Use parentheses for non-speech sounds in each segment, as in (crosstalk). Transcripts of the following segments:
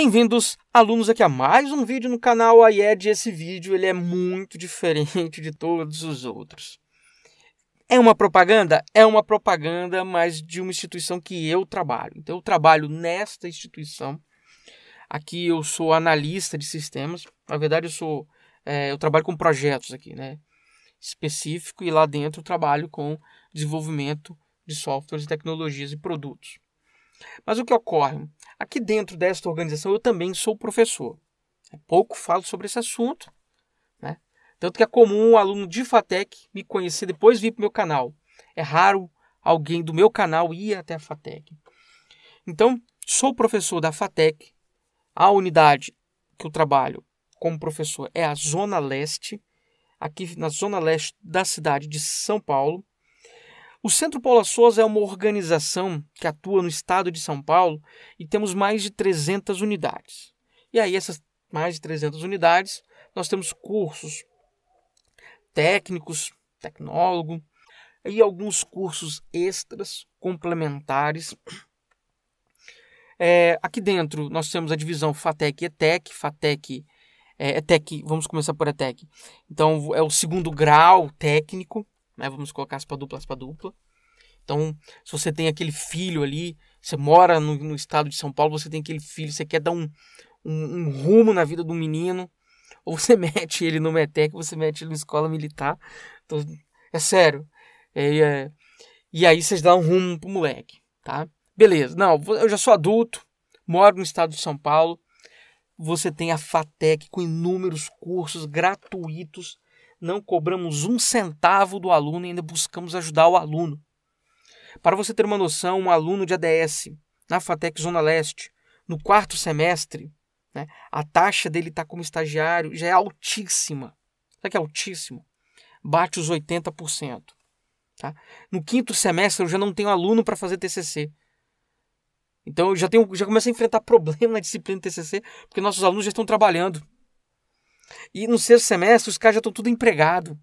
Bem-vindos, alunos, aqui a mais um vídeo no canal AIED. É esse vídeo ele é muito (laughs) diferente de todos os outros. É uma propaganda? É uma propaganda, mas de uma instituição que eu trabalho. Então, eu trabalho nesta instituição. Aqui eu sou analista de sistemas. Na verdade, eu sou, é, eu trabalho com projetos aqui, né? Específico e lá dentro eu trabalho com desenvolvimento de softwares, tecnologias e produtos. Mas o que ocorre? Aqui dentro desta organização eu também sou professor. É pouco falo sobre esse assunto, né? Tanto que é comum um aluno de FATEC me conhecer depois vir para o meu canal. É raro alguém do meu canal ir até a FATEC. Então, sou professor da FATEC. A unidade que eu trabalho como professor é a Zona Leste, aqui na Zona Leste da cidade de São Paulo. O Centro Paula Souza é uma organização que atua no estado de São Paulo e temos mais de 300 unidades. E aí, essas mais de 300 unidades, nós temos cursos técnicos, tecnólogo e alguns cursos extras complementares. É, aqui dentro nós temos a divisão FATEC e ETEC. FATEC, é, ETEC, vamos começar por ETEC. Então é o segundo grau técnico né? Vamos colocar aspa dupla, aspa dupla. Então, se você tem aquele filho ali, você mora no, no estado de São Paulo, você tem aquele filho, você quer dar um, um, um rumo na vida do menino, ou você (laughs) mete ele no METEC, você mete ele na escola militar. Então, é sério. É, é, e aí vocês dão um rumo pro moleque, tá? Beleza, não, eu já sou adulto, moro no estado de São Paulo, você tem a FATEC com inúmeros cursos gratuitos não cobramos um centavo do aluno e ainda buscamos ajudar o aluno. Para você ter uma noção, um aluno de ADS na FATEC Zona Leste, no quarto semestre, né, a taxa dele estar tá como estagiário já é altíssima. Sabe que é altíssimo? Bate os 80%. Tá? No quinto semestre eu já não tenho aluno para fazer TCC. Então eu já, tenho, já começo a enfrentar (laughs) problema na disciplina TCC, porque nossos alunos já estão trabalhando. E no sexto semestre, os caras já estão tudo empregado.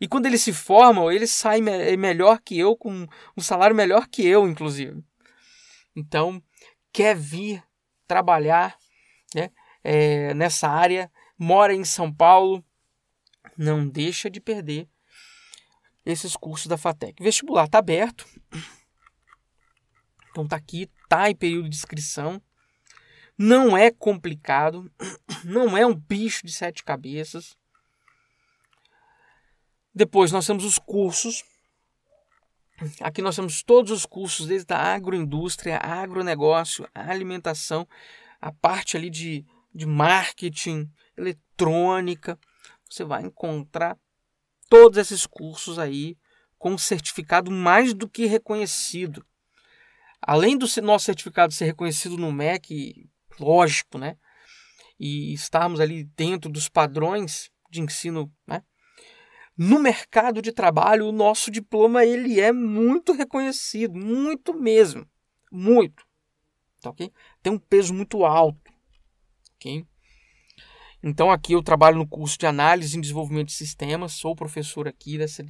E quando eles se formam, eles saem me eh, melhor que eu, com um salário melhor que eu, inclusive. Então, quer vir trabalhar né, é, nessa área, mora em São Paulo, não deixa de perder esses cursos da FATEC. Vestibular está aberto. Então tá aqui, tá em período de inscrição. Não é complicado, (clears throat) não é um bicho de sete cabeças. Depois nós temos os cursos. Aqui nós temos todos os cursos, desde a agroindústria, agronegócio, alimentação, a parte ali de, de marketing, eletrônica. Você vai encontrar todos esses cursos aí com certificado mais do que reconhecido. Além do nosso certificado ser reconhecido no MEC lógico, né? E estarmos ali dentro dos padrões de ensino, né? No mercado de trabalho, o nosso diploma ele é muito reconhecido, muito mesmo, muito, tá ok? Tem um peso muito alto, ok? Então aqui eu trabalho no curso de análise e desenvolvimento de sistemas, sou professor aqui dessa,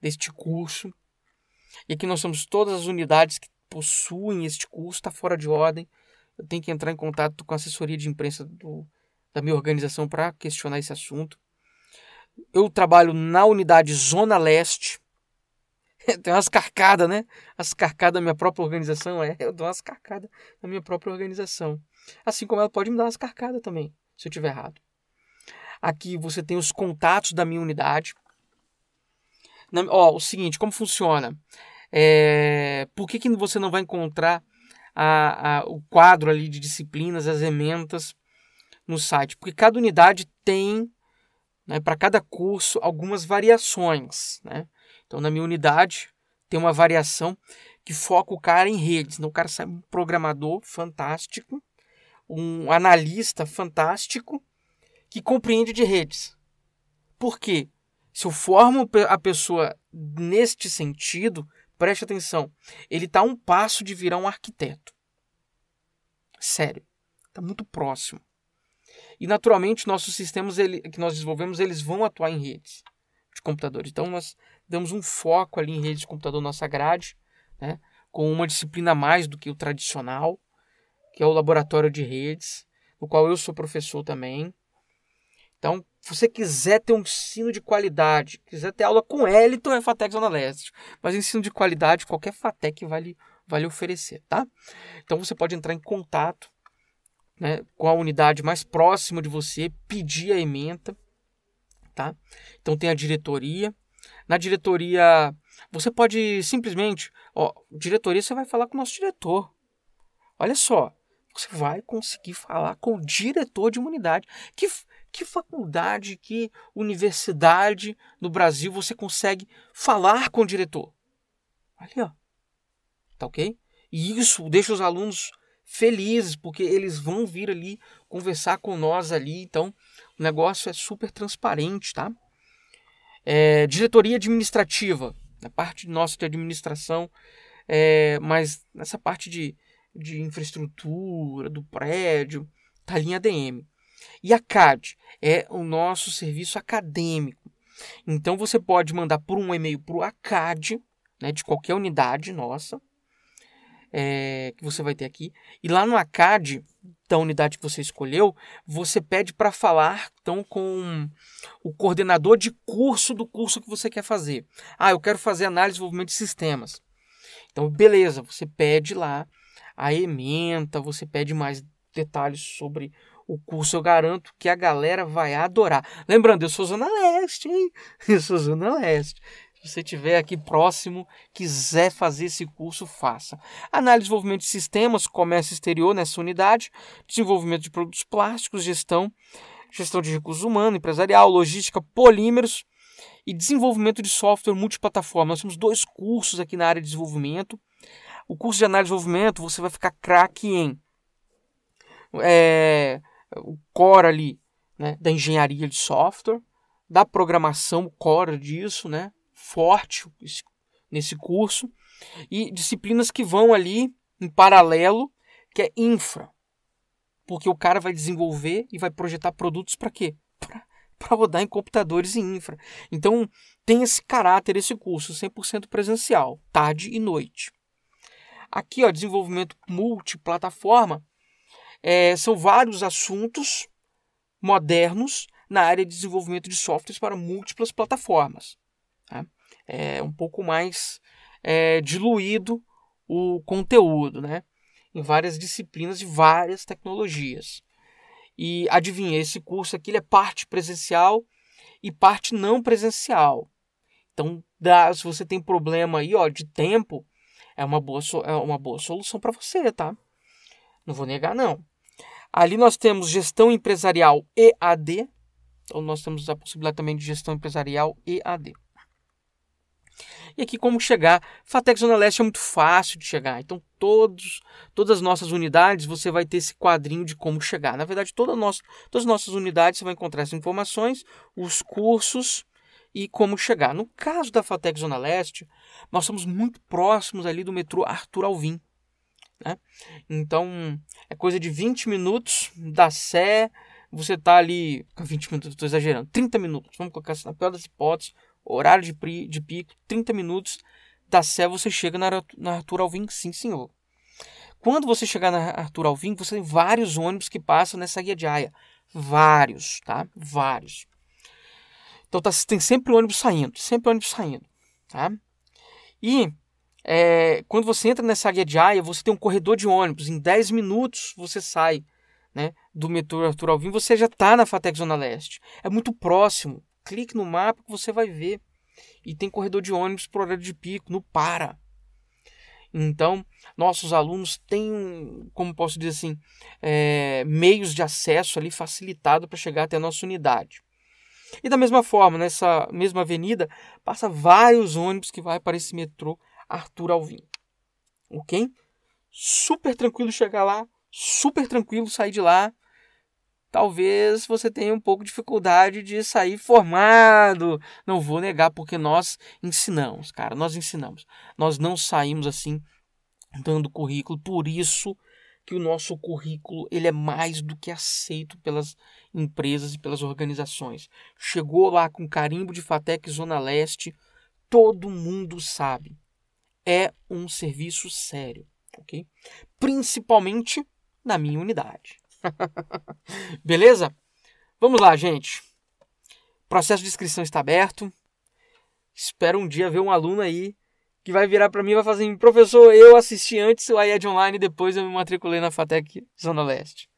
deste curso. E aqui nós temos todas as unidades que possuem este curso, está fora de ordem eu tenho que entrar em contato com a assessoria de imprensa do, da minha organização para questionar esse assunto. Eu trabalho na unidade Zona Leste. (laughs) Tem umas carcadas, né? As carcadas da minha própria organização, é. Eu dou umas carcadas da minha própria organização. Assim como ela pode me dar umas carcadas também, se eu estiver errado. Aqui você tem os contatos da minha unidade. Na, ó, o seguinte, como funciona? É, por que, que você não vai encontrar a, a, o quadro ali de disciplinas, as ementas no site, porque cada unidade tem, né, para cada curso, algumas variações. Né? Então, na minha unidade, tem uma variação que foca o cara em redes. Então, o cara sai um programador fantástico, um analista fantástico, que compreende de redes. Por quê? Se eu formo a pessoa neste sentido, Preste atenção, ele está a um passo de virar um arquiteto. Sério, está muito próximo. E naturalmente nossos sistemas ele, que nós desenvolvemos eles vão atuar em redes de computadores. Então nós damos um foco ali em redes de computador nossa grade, né, com uma disciplina a mais do que o tradicional, que é o laboratório de redes, no qual eu sou professor também. Então você quiser ter um ensino de qualidade, quiser ter aula com Eliton, é Fatec Zona Leste. Mas ensino de qualidade, qualquer Fatec vai lhe, vai lhe oferecer, tá? Então você pode entrar em contato né, com a unidade mais próxima de você, pedir a ementa, tá? Então tem a diretoria. Na diretoria, você pode simplesmente, ó, diretoria você vai falar com o nosso diretor. Olha só, você vai conseguir falar com o diretor de uma unidade que que faculdade, que universidade no Brasil você consegue falar com o diretor? Ali, ó. Tá ok? E isso deixa os alunos felizes, porque eles vão vir ali conversar com nós ali. Então, o negócio é super transparente, tá? É, diretoria administrativa, na parte nossa de administração, é, mas nessa parte de, de infraestrutura, do prédio, tá ali linha DM. E a CAD é o nosso serviço acadêmico. Então você pode mandar por um e-mail para o ACAD, né, de qualquer unidade nossa, é, que você vai ter aqui. E lá no ACAD, da unidade que você escolheu, você pede para falar então com o coordenador de curso do curso que você quer fazer. Ah, eu quero fazer análise e desenvolvimento de sistemas. Então, beleza, você pede lá a ementa, você pede mais detalhes sobre o curso eu garanto que a galera vai adorar. Lembrando, eu sou Zona Leste, hein? (laughs) Eu sou Zona Leste. Se você estiver aqui próximo, quiser fazer esse curso, faça. Análise de desenvolvimento de sistemas, comércio exterior nessa unidade, desenvolvimento de produtos plásticos, gestão, gestão de recursos humanos, empresarial, logística, polímeros e desenvolvimento de software multiplataforma. Nós temos dois cursos aqui na área de desenvolvimento. O curso de análise de desenvolvimento, você vai ficar craque em é, o core ali né, da engenharia de software, da programação, o core disso, né, forte esse, nesse curso, e disciplinas que vão ali em paralelo, que é infra. Porque o cara vai desenvolver e vai projetar produtos para quê? Para rodar em computadores e infra. Então, tem esse caráter, esse curso 100% presencial, tarde e noite. Aqui, ó, desenvolvimento multiplataforma, é, são vários assuntos modernos na área de desenvolvimento de softwares para múltiplas plataformas. Tá? É um pouco mais é, diluído o conteúdo, né? Em várias disciplinas e várias tecnologias. E adivinha, esse curso aqui é parte presencial e parte não presencial. Então, dá, se você tem problema aí, ó, de tempo, é uma boa, so, é uma boa solução para você, tá? Não vou negar, não. Ali nós temos gestão empresarial EAD. Então nós temos a possibilidade também de gestão empresarial EAD. E aqui como chegar? Fatec Zona Leste é muito fácil de chegar. Então todos, todas as nossas unidades você vai ter esse quadrinho de como chegar. Na verdade, toda nossa, todas as nossas unidades você vai encontrar essas informações, os cursos e como chegar. No caso da Fatec Zona Leste, nós somos muito próximos ali do metrô Arthur Alvim. Né? Então, é coisa de 20 minutos da Sé, você tá ali. 20 minutos, estou exagerando, 30 minutos, vamos colocar assim, na pior das hipóteses, horário de, pri, de pico, 30 minutos da Sé, você chega na, na Arthur Alvim, sim senhor. Quando você chegar na Arthur Alvim, você tem vários ônibus que passam nessa guia de aia. Vários, tá? Vários. Então tá, tem sempre ônibus saindo, sempre ônibus saindo, tá? E é, quando você entra nessa área de Aia, você tem um corredor de ônibus. Em 10 minutos você sai né, do metrô Arthur Alvim, você já está na Fatec Zona Leste. É muito próximo. Clique no mapa que você vai ver. E tem corredor de ônibus para horário de pico, no para. Então, nossos alunos têm, como posso dizer assim, é, meios de acesso ali facilitado para chegar até a nossa unidade. E da mesma forma, nessa mesma avenida, passa vários ônibus que vai para esse metrô Arthur Alvim. Ok? Super tranquilo chegar lá, super tranquilo sair de lá. Talvez você tenha um pouco de dificuldade de sair formado. Não vou negar, porque nós ensinamos, cara. Nós ensinamos. Nós não saímos assim dando currículo. Por isso que o nosso currículo ele é mais do que aceito pelas empresas e pelas organizações. Chegou lá com carimbo de Fatec Zona Leste, todo mundo sabe é um serviço sério, ok? Principalmente na minha unidade. (laughs) Beleza? Vamos lá, gente. O processo de inscrição está aberto. Espero um dia ver um aluno aí que vai virar para mim e vai fazer assim, professor, eu assisti antes o IED Online, depois eu me matriculei na FATEC Zona Leste.